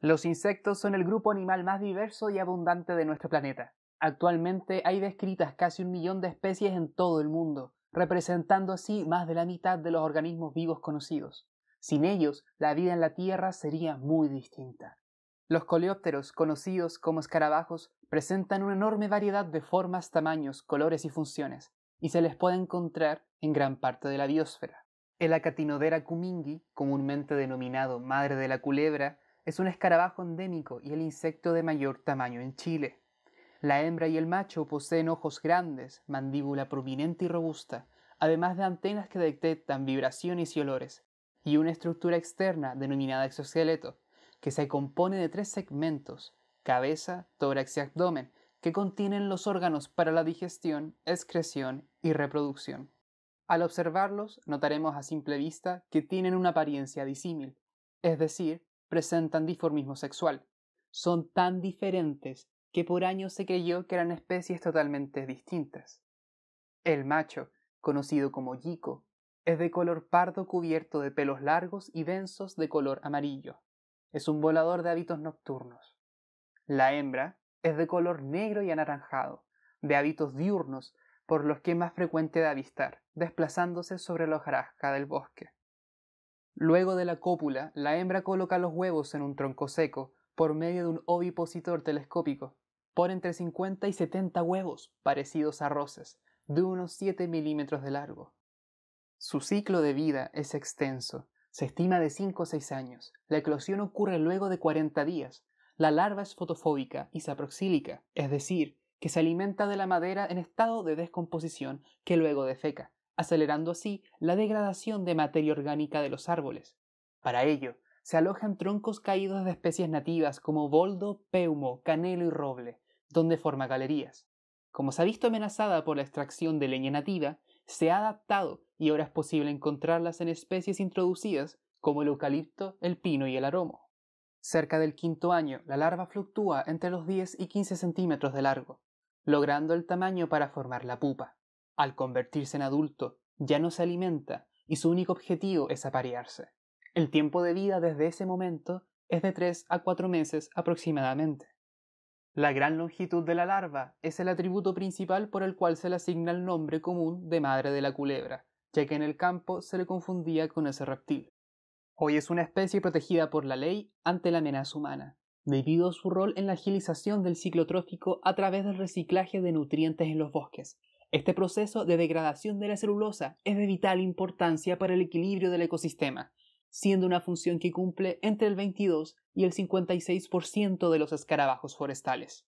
Los insectos son el grupo animal más diverso y abundante de nuestro planeta. Actualmente hay descritas casi un millón de especies en todo el mundo, representando así más de la mitad de los organismos vivos conocidos. Sin ellos, la vida en la Tierra sería muy distinta. Los coleópteros, conocidos como escarabajos, presentan una enorme variedad de formas, tamaños, colores y funciones, y se les puede encontrar en gran parte de la biosfera. El acatinodera cumingi, comúnmente denominado madre de la culebra, es un escarabajo endémico y el insecto de mayor tamaño en Chile. La hembra y el macho poseen ojos grandes, mandíbula prominente y robusta, además de antenas que detectan vibraciones y olores, y una estructura externa denominada exoesqueleto, que se compone de tres segmentos, cabeza, tórax y abdomen, que contienen los órganos para la digestión, excreción y reproducción. Al observarlos, notaremos a simple vista que tienen una apariencia disímil, es decir, presentan dimorfismo sexual. Son tan diferentes que por años se creyó que eran especies totalmente distintas. El macho, conocido como yico, es de color pardo cubierto de pelos largos y densos de color amarillo. Es un volador de hábitos nocturnos. La hembra es de color negro y anaranjado, de hábitos diurnos, por los que es más frecuente de avistar, desplazándose sobre la hojarasca del bosque. Luego de la cópula, la hembra coloca los huevos en un tronco seco por medio de un ovipositor telescópico. Pone entre 50 y 70 huevos, parecidos a roces, de unos 7 milímetros de largo. Su ciclo de vida es extenso, se estima de 5 a 6 años. La eclosión ocurre luego de 40 días. La larva es fotofóbica y saproxílica, es decir, que se alimenta de la madera en estado de descomposición que luego defeca acelerando así la degradación de materia orgánica de los árboles. Para ello, se alojan troncos caídos de especies nativas como boldo, peumo, canelo y roble, donde forma galerías. Como se ha visto amenazada por la extracción de leña nativa, se ha adaptado y ahora es posible encontrarlas en especies introducidas como el eucalipto, el pino y el aromo. Cerca del quinto año, la larva fluctúa entre los 10 y 15 centímetros de largo, logrando el tamaño para formar la pupa al convertirse en adulto, ya no se alimenta y su único objetivo es aparearse. El tiempo de vida desde ese momento es de 3 a 4 meses aproximadamente. La gran longitud de la larva es el atributo principal por el cual se le asigna el nombre común de madre de la culebra, ya que en el campo se le confundía con ese reptil. Hoy es una especie protegida por la ley ante la amenaza humana, debido a su rol en la agilización del ciclo trófico a través del reciclaje de nutrientes en los bosques, este proceso de degradación de la celulosa es de vital importancia para el equilibrio del ecosistema, siendo una función que cumple entre el 22 y el 56% de los escarabajos forestales.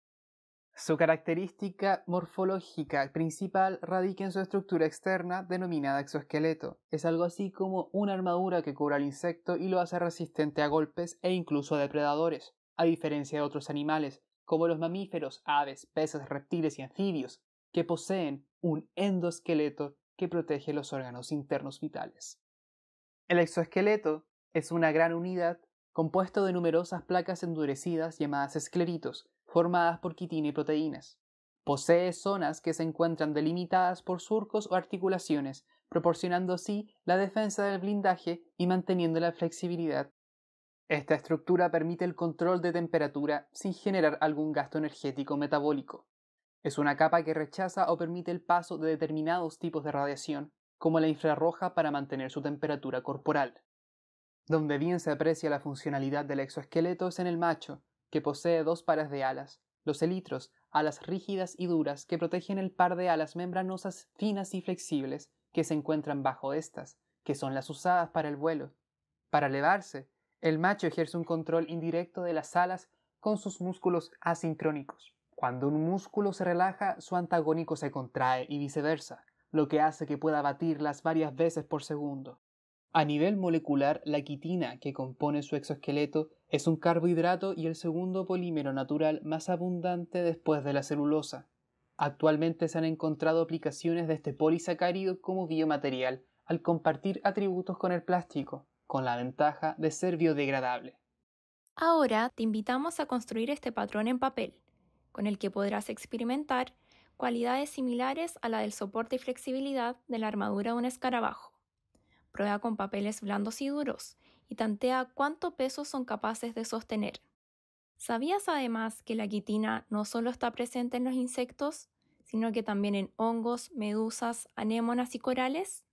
Su característica morfológica principal radica en su estructura externa denominada exoesqueleto. Es algo así como una armadura que cubre al insecto y lo hace resistente a golpes e incluso a depredadores, a diferencia de otros animales, como los mamíferos, aves, peces, reptiles y anfibios, que poseen un endosqueleto que protege los órganos internos vitales. El exoesqueleto es una gran unidad compuesto de numerosas placas endurecidas llamadas escleritos, formadas por quitina y proteínas. Posee zonas que se encuentran delimitadas por surcos o articulaciones, proporcionando así la defensa del blindaje y manteniendo la flexibilidad. Esta estructura permite el control de temperatura sin generar algún gasto energético metabólico. Es una capa que rechaza o permite el paso de determinados tipos de radiación, como la infrarroja para mantener su temperatura corporal. Donde bien se aprecia la funcionalidad del exoesqueleto es en el macho, que posee dos pares de alas, los elitros, alas rígidas y duras que protegen el par de alas membranosas finas y flexibles que se encuentran bajo estas, que son las usadas para el vuelo. Para elevarse, el macho ejerce un control indirecto de las alas con sus músculos asincrónicos. Cuando un músculo se relaja, su antagónico se contrae y viceversa, lo que hace que pueda batirlas varias veces por segundo. A nivel molecular, la quitina que compone su exoesqueleto es un carbohidrato y el segundo polímero natural más abundante después de la celulosa. Actualmente se han encontrado aplicaciones de este polisacárido como biomaterial al compartir atributos con el plástico, con la ventaja de ser biodegradable. Ahora te invitamos a construir este patrón en papel con el que podrás experimentar cualidades similares a la del soporte y flexibilidad de la armadura de un escarabajo. Prueba con papeles blandos y duros y tantea cuánto peso son capaces de sostener. ¿Sabías además que la quitina no solo está presente en los insectos, sino que también en hongos, medusas, anémonas y corales?